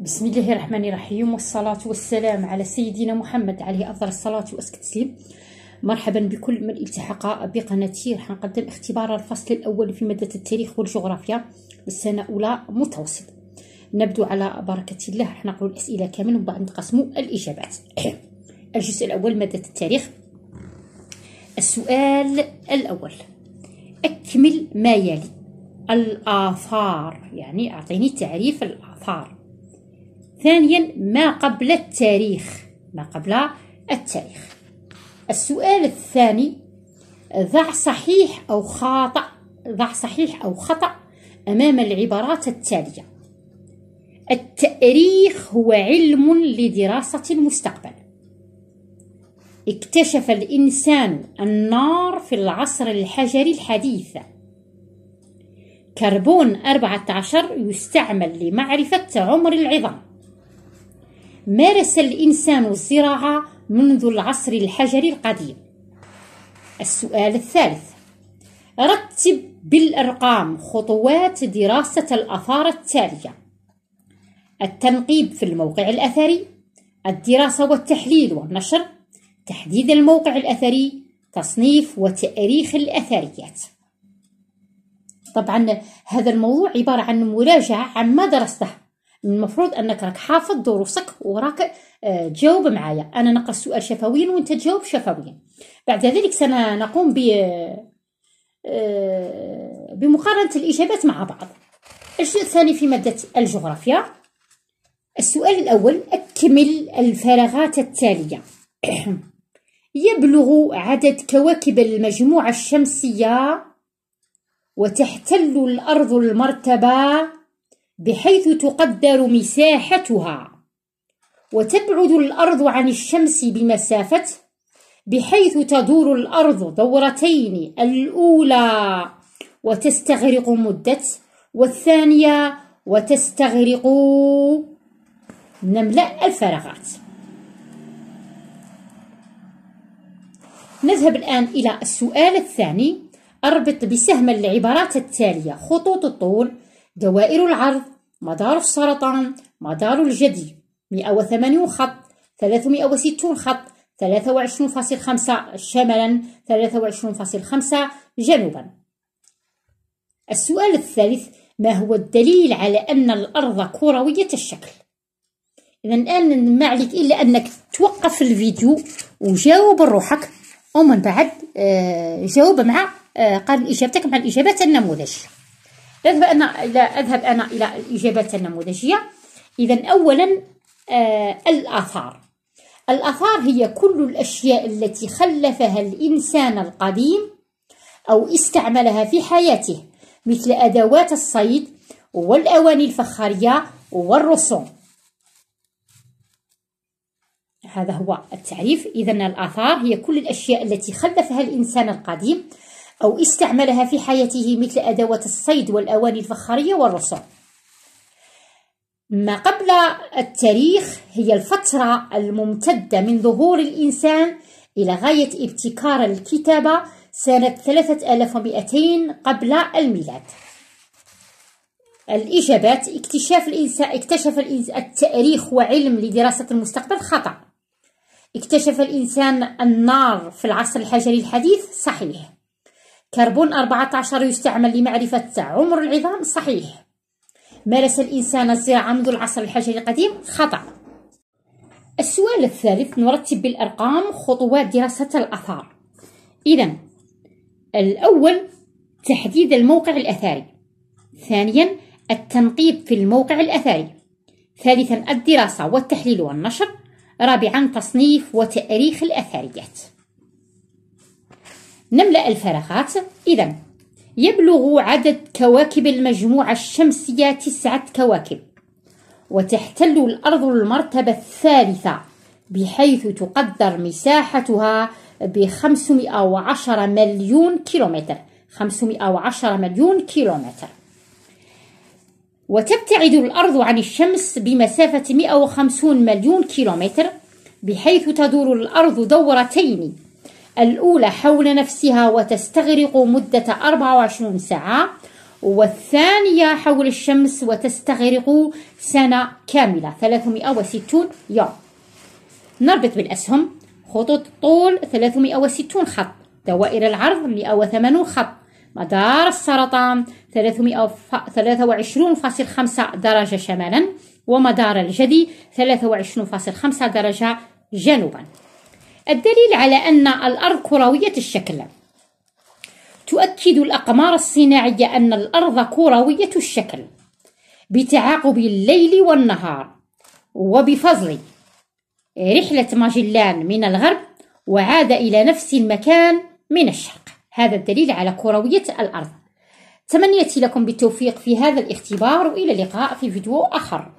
بسم الله الرحمن الرحيم والصلاة والسلام على سيدنا محمد عليه أفضل الصلاة والتسليم مرحبا بكل من التحق بقناتي راح نقدم اختبار الفصل الأول في مادة التاريخ والجغرافيا السنة أولى متوسط نبدو على بركة الله راح نقرأ الأسئلة كاملة ومن بعد نقسموا الإجابات الجزء الأول مادة التاريخ السؤال الأول أكمل ما يلي الآثار يعني أعطيني تعريف الآثار ثانيا ما قبل التاريخ ما قبل التاريخ السؤال الثاني ضع صحيح أو خطا ضع صحيح أو خطأ أمام العبارات التالية التأريخ هو علم لدراسة المستقبل اكتشف الإنسان النار في العصر الحجري الحديث كربون 14 يستعمل لمعرفة عمر العظام مارس الإنسان الزراعة منذ العصر الحجري القديم السؤال الثالث رتب بالأرقام خطوات دراسة الأثار التالية التنقيب في الموقع الأثري الدراسة والتحليل والنشر تحديد الموقع الأثري تصنيف وتاريخ الأثريات طبعا هذا الموضوع عبارة عن مراجعة عن ما درسته المفروض انك راك حافظ دروسك وراك تجاوب آه، معايا انا نقرا السؤال شفويا وانت تجاوب شفويا بعد ذلك سنقوم ب آه، بمقارنه الاجابات مع بعض الجزء الثاني في ماده الجغرافيا السؤال الاول اكمل الفراغات التاليه يبلغ عدد كواكب المجموعه الشمسيه وتحتل الارض المرتبه بحيث تقدر مساحتها وتبعد الأرض عن الشمس بمسافة بحيث تدور الأرض دورتين الأولى وتستغرق مدة والثانية وتستغرق نملأ الفراغات نذهب الآن إلى السؤال الثاني أربط بسهم العبارات التالية خطوط الطول دوائر العرض مدار السرطان مدار الجدي 180 خط 360 خط 23.5 شمالا 23.5 جنوبا السؤال الثالث ما هو الدليل على أن الأرض كروية الشكل؟ إذا الآن ما عليك إلا أنك توقف الفيديو وجاوب روحك ومن بعد آه، جاوب مع آه، قارن إجابتك مع الإجابات النموذج لازم أنا لا أذهب أنا إلى الإجابات النموذجية إذا أولا آه الآثار الآثار هي كل الأشياء التي خلفها الإنسان القديم أو استعملها في حياته مثل أدوات الصيد والأواني الفخارية والرسوم هذا هو التعريف إذا الآثار هي كل الأشياء التي خلفها الإنسان القديم أو استعملها في حياته مثل أدوات الصيد والأواني الفخارية والرسوم ما قبل التاريخ هي الفترة الممتدة من ظهور الإنسان إلى غاية ابتكار الكتابة سنة 3200 قبل الميلاد الإجابات اكتشاف الإنسان اكتشف الإنسان التاريخ وعلم لدراسة المستقبل خطأ اكتشف الإنسان النار في العصر الحجري الحديث صحيح كربون 14 يستعمل لمعرفة عمر العظام صحيح مارس الإنسان الزراعة منذ العصر الحجري القديم خطأ السؤال الثالث نرتب بالأرقام خطوات دراسة الأثار إذا الأول تحديد الموقع الأثري ثانيا التنقيب في الموقع الأثري ثالثا الدراسة والتحليل والنشر رابعا تصنيف وتأريخ الأثريات نملأ الفراغات إذا يبلغ عدد كواكب المجموعة الشمسية تسعة كواكب وتحتل الأرض المرتبة الثالثة بحيث تقدر مساحتها بخمسمائة 510 مليون كيلومتر 510 مليون كيلومتر وتبتعد الأرض عن الشمس بمسافة وخمسون مليون كيلومتر بحيث تدور الأرض دورتين الأولى حول نفسها وتستغرق مدة 24 ساعة والثانية حول الشمس وتستغرق سنة كاملة 360 يوم نربط بالأسهم خطوط طول 360 خط دوائر العرض 180 خط مدار السرطان 323.5 درجة شمالا ومدار الجدي 23.5 درجة جنوبا الدليل على أن الأرض كروية الشكل تؤكد الأقمار الصناعية أن الأرض كروية الشكل بتعاقب الليل والنهار وبفضل رحلة ماجلان من الغرب وعاد إلى نفس المكان من الشرق هذا الدليل على كروية الأرض تمنيت لكم بالتوفيق في هذا الاختبار وإلى اللقاء في فيديو آخر